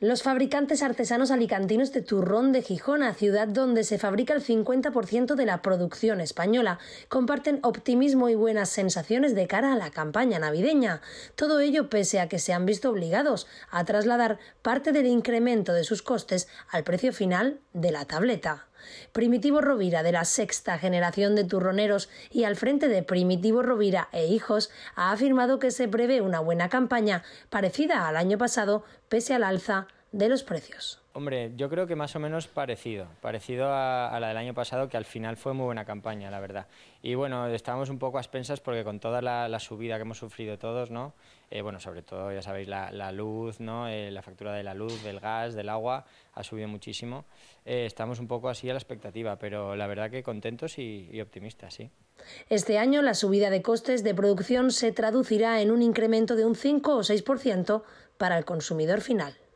Los fabricantes artesanos alicantinos de turrón de Gijona, ciudad donde se fabrica el 50% de la producción española, comparten optimismo y buenas sensaciones de cara a la campaña navideña. Todo ello pese a que se han visto obligados a trasladar parte del incremento de sus costes al precio final de la tableta. Primitivo Rovira, de la sexta generación de turroneros y al frente de Primitivo Rovira e Hijos, ha afirmado que se prevé una buena campaña parecida al año pasado, pese al alza de los precios. Hombre, yo creo que más o menos parecido, parecido a, la del año pasado, que al final fue muy buena campaña, la verdad. Y bueno, estábamos un poco a porque con toda la, subida que hemos sufrido todos, ¿no? Eh, bueno, sobre todo, ya sabéis, la, luz, ¿no? Eh, la factura de la luz, del gas, del agua, ha subido muchísimo. Eh, estamos un poco así a la expectativa, pero la verdad que contentos y, y optimistas, sí. Este año la subida de costes de producción se traducirá en un incremento de un 5 o 6% para el consumidor final.